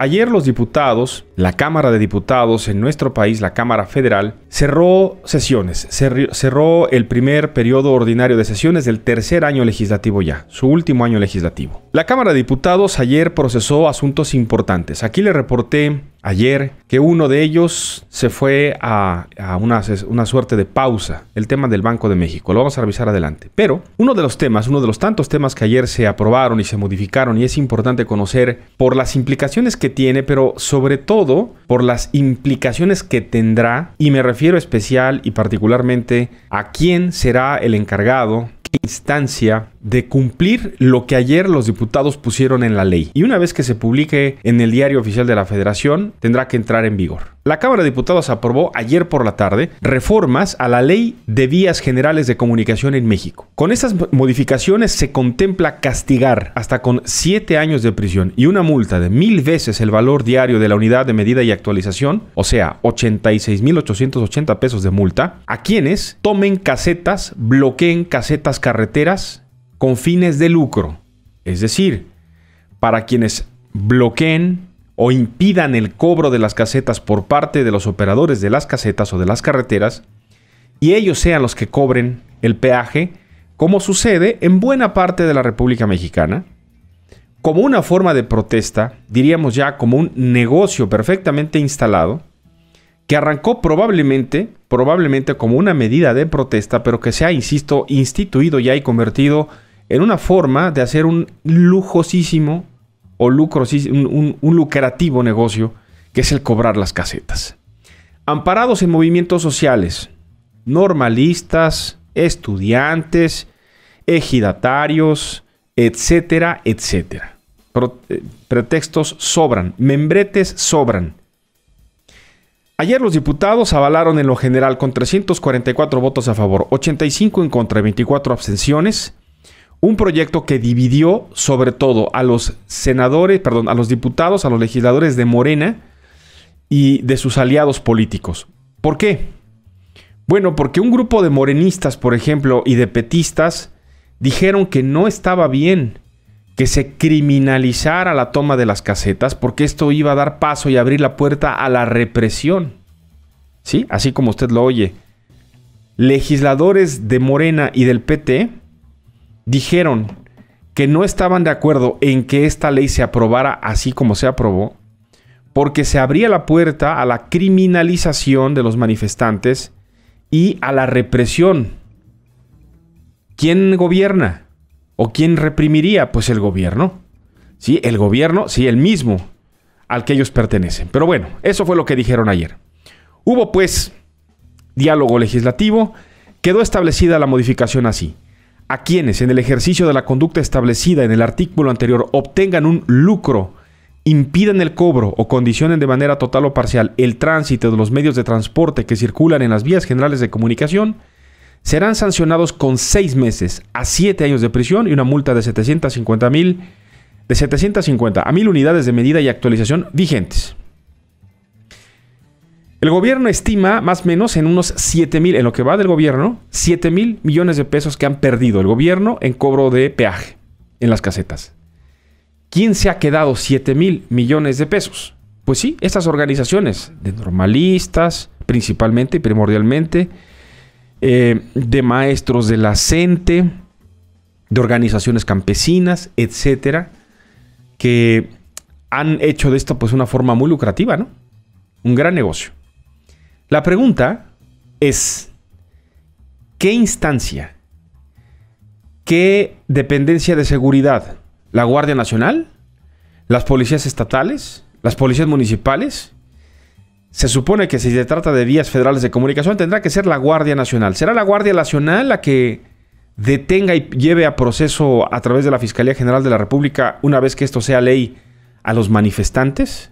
Ayer los diputados, la Cámara de Diputados en nuestro país, la Cámara Federal, cerró sesiones, cerró el primer periodo ordinario de sesiones del tercer año legislativo ya, su último año legislativo. La Cámara de Diputados ayer procesó asuntos importantes. Aquí le reporté ayer que uno de ellos se fue a, una, una, suerte de pausa, el tema del Banco de México. Lo vamos a revisar adelante. Pero uno de los temas, uno de los tantos temas que ayer se aprobaron y se modificaron y es importante conocer por las implicaciones que tiene, pero sobre todo por las implicaciones que tendrá, y me refiero especial y particularmente a quién será el encargado instancia de cumplir lo que ayer los diputados pusieron en la ley. Y una vez que se publique en el diario oficial de la Federación, tendrá que entrar en vigor. La Cámara de Diputados aprobó ayer por la tarde reformas a la Ley de Vías Generales de Comunicación en México. Con estas modificaciones se contempla castigar hasta con siete años de prisión y una multa de mil veces el valor diario de la unidad de medida y actualización, o sea, 86.880 pesos de multa, a quienes tomen casetas, bloqueen casetas carreteras con fines de lucro. Es decir, para quienes bloqueen o impidan el cobro de las casetas por parte de los operadores de las casetas o de las carreteras y ellos sean los que cobren el peaje, como sucede en buena parte de la República Mexicana, como una forma de protesta, diríamos ya como un negocio perfectamente instalado, que arrancó probablemente, probablemente como una medida de protesta, pero que se ha, insisto, instituido ya y convertido en una forma de hacer un lujosísimo o lucro, un, un lucrativo negocio, que es el cobrar las casetas. Amparados en movimientos sociales, normalistas, estudiantes, ejidatarios, etcétera, etcétera. Eh, pretextos sobran, membretes sobran. Ayer los diputados avalaron en lo general con 344 votos a favor, 85 en contra y 24 abstenciones un proyecto que dividió sobre todo a los senadores, perdón, a los diputados, a los legisladores de Morena y de sus aliados políticos. ¿Por qué? Bueno, porque un grupo de morenistas, por ejemplo, y de petistas dijeron que no estaba bien que se criminalizara la toma de las casetas porque esto iba a dar paso y abrir la puerta a la represión. ¿Sí? Así como usted lo oye. Legisladores de Morena y del PT dijeron que no estaban de acuerdo en que esta ley se aprobara así como se aprobó, porque se abría la puerta a la criminalización de los manifestantes y a la represión. ¿Quién gobierna? ¿O quién reprimiría? Pues el gobierno. Sí, el gobierno, sí, el mismo al que ellos pertenecen. Pero bueno, eso fue lo que dijeron ayer. Hubo pues diálogo legislativo, quedó establecida la modificación así a quienes en el ejercicio de la conducta establecida en el artículo anterior obtengan un lucro, impidan el cobro o condicionen de manera total o parcial el tránsito de los medios de transporte que circulan en las vías generales de comunicación, serán sancionados con seis meses a siete años de prisión y una multa de 750 mil de 750 a 1000 unidades de medida y actualización vigentes. El gobierno estima más o menos en unos 7 mil, en lo que va del gobierno, 7 mil millones de pesos que han perdido el gobierno en cobro de peaje en las casetas. ¿Quién se ha quedado 7 mil millones de pesos? Pues sí, estas organizaciones de normalistas, principalmente y primordialmente, eh, de maestros de la CENTE, de organizaciones campesinas, etcétera, que han hecho de esto pues una forma muy lucrativa, ¿no? Un gran negocio. La pregunta es, ¿qué instancia, qué dependencia de seguridad? ¿La Guardia Nacional? ¿Las policías estatales? ¿Las policías municipales? Se supone que si se trata de vías federales de comunicación tendrá que ser la Guardia Nacional. ¿Será la Guardia Nacional la que detenga y lleve a proceso a través de la Fiscalía General de la República, una vez que esto sea ley, a los manifestantes?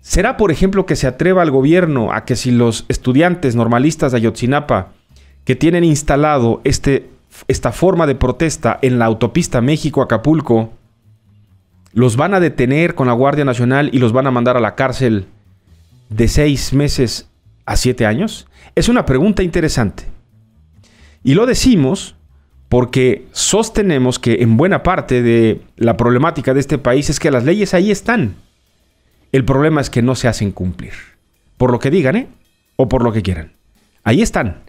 ¿Será, por ejemplo, que se atreva al gobierno a que si los estudiantes normalistas de Ayotzinapa, que tienen instalado este, esta forma de protesta en la autopista México-Acapulco, los van a detener con la Guardia Nacional y los van a mandar a la cárcel de seis meses a siete años? Es una pregunta interesante. Y lo decimos porque sostenemos que en buena parte de la problemática de este país es que las leyes ahí están el problema es que no se hacen cumplir. Por lo que digan, ¿eh? O por lo que quieran. Ahí están.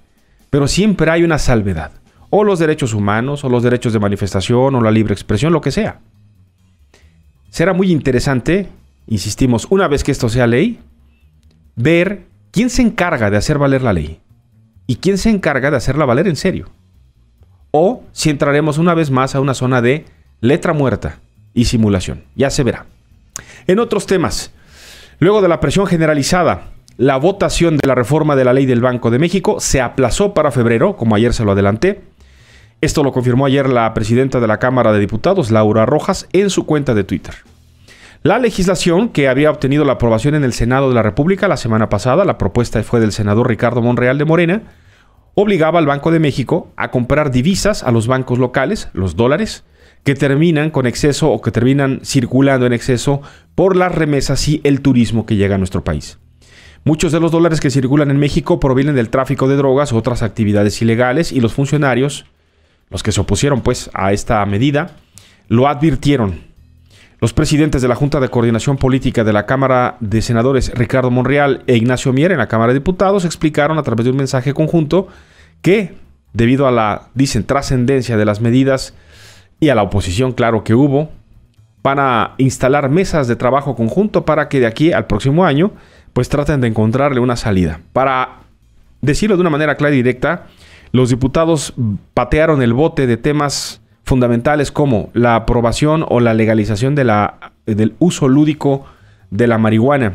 Pero siempre hay una salvedad. O los derechos humanos, o los derechos de manifestación, o la libre expresión, lo que sea. Será muy interesante, insistimos, una vez que esto sea ley, ver quién se encarga de hacer valer la ley y quién se encarga de hacerla valer en serio. O si entraremos una vez más a una zona de letra muerta y simulación. Ya se verá. En otros temas, luego de la presión generalizada, la votación de la reforma de la ley del Banco de México se aplazó para febrero, como ayer se lo adelanté. Esto lo confirmó ayer la presidenta de la Cámara de Diputados, Laura Rojas, en su cuenta de Twitter. La legislación que había obtenido la aprobación en el Senado de la República la semana pasada, la propuesta fue del senador Ricardo Monreal de Morena, obligaba al Banco de México a comprar divisas a los bancos locales, los dólares, que terminan con exceso o que terminan circulando en exceso por las remesas y el turismo que llega a nuestro país. Muchos de los dólares que circulan en México provienen del tráfico de drogas u otras actividades ilegales y los funcionarios, los que se opusieron pues a esta medida, lo advirtieron. Los presidentes de la Junta de Coordinación Política de la Cámara de Senadores, Ricardo Monreal e Ignacio Mier, en la Cámara de Diputados, explicaron a través de un mensaje conjunto que, debido a la, dicen, trascendencia de las medidas, y a la oposición, claro que hubo, para instalar mesas de trabajo conjunto para que de aquí al próximo año pues traten de encontrarle una salida. Para decirlo de una manera clara y directa, los diputados patearon el bote de temas fundamentales como la aprobación o la legalización de la, del uso lúdico de la marihuana.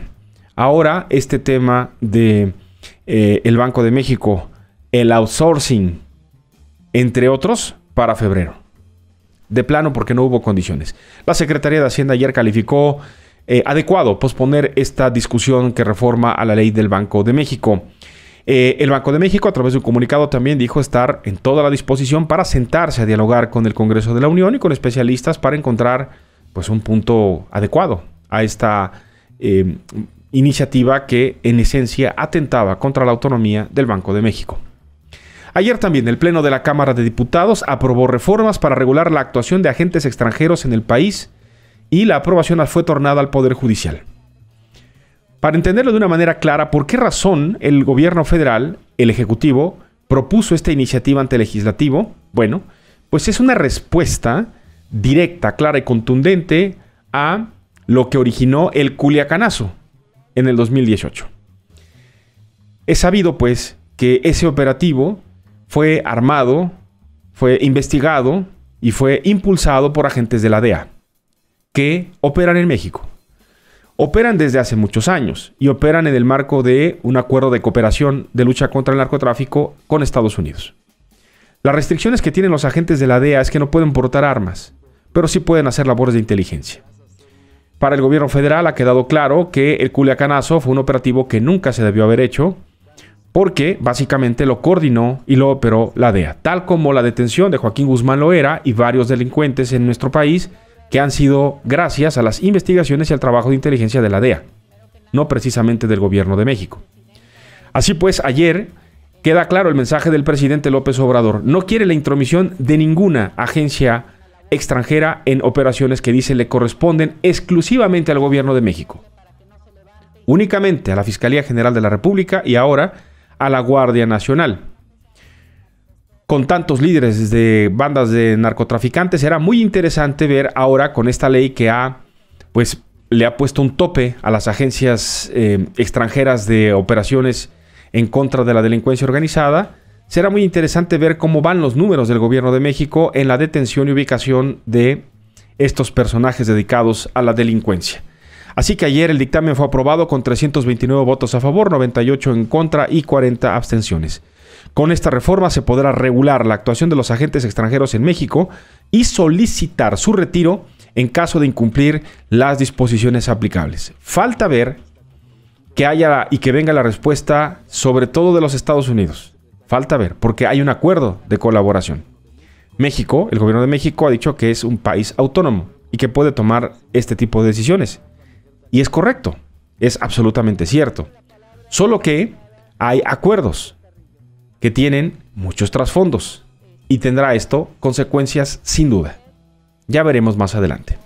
Ahora este tema de eh, el Banco de México, el outsourcing, entre otros, para febrero de plano porque no hubo condiciones. La Secretaría de Hacienda ayer calificó eh, adecuado posponer esta discusión que reforma a la ley del Banco de México. Eh, el Banco de México, a través de un comunicado, también dijo estar en toda la disposición para sentarse a dialogar con el Congreso de la Unión y con especialistas para encontrar pues, un punto adecuado a esta eh, iniciativa que, en esencia, atentaba contra la autonomía del Banco de México. Ayer también el Pleno de la Cámara de Diputados aprobó reformas para regular la actuación de agentes extranjeros en el país y la aprobación fue tornada al Poder Judicial. Para entenderlo de una manera clara, ¿por qué razón el gobierno federal, el Ejecutivo, propuso esta iniciativa ante el legislativo? Bueno, pues es una respuesta directa, clara y contundente a lo que originó el culiacanazo en el 2018. Es sabido, pues, que ese operativo fue armado, fue investigado y fue impulsado por agentes de la DEA, que operan en México. Operan desde hace muchos años y operan en el marco de un acuerdo de cooperación de lucha contra el narcotráfico con Estados Unidos. Las restricciones que tienen los agentes de la DEA es que no pueden portar armas, pero sí pueden hacer labores de inteligencia. Para el gobierno federal ha quedado claro que el Culiacanazo fue un operativo que nunca se debió haber hecho, porque básicamente lo coordinó y lo operó la DEA, tal como la detención de Joaquín Guzmán Loera y varios delincuentes en nuestro país que han sido gracias a las investigaciones y al trabajo de inteligencia de la DEA, no precisamente del gobierno de México. Así pues, ayer queda claro el mensaje del presidente López Obrador. No quiere la intromisión de ninguna agencia extranjera en operaciones que dice le corresponden exclusivamente al gobierno de México. Únicamente a la Fiscalía General de la República y ahora a la Guardia Nacional. Con tantos líderes de bandas de narcotraficantes, Será muy interesante ver ahora con esta ley que ha, pues, le ha puesto un tope a las agencias eh, extranjeras de operaciones en contra de la delincuencia organizada. Será muy interesante ver cómo van los números del gobierno de México en la detención y ubicación de estos personajes dedicados a la delincuencia. Así que ayer el dictamen fue aprobado con 329 votos a favor, 98 en contra y 40 abstenciones. Con esta reforma se podrá regular la actuación de los agentes extranjeros en México y solicitar su retiro en caso de incumplir las disposiciones aplicables. Falta ver que haya y que venga la respuesta, sobre todo de los Estados Unidos. Falta ver, porque hay un acuerdo de colaboración. México, el gobierno de México ha dicho que es un país autónomo y que puede tomar este tipo de decisiones. Y es correcto, es absolutamente cierto. Solo que hay acuerdos que tienen muchos trasfondos y tendrá esto consecuencias sin duda. Ya veremos más adelante.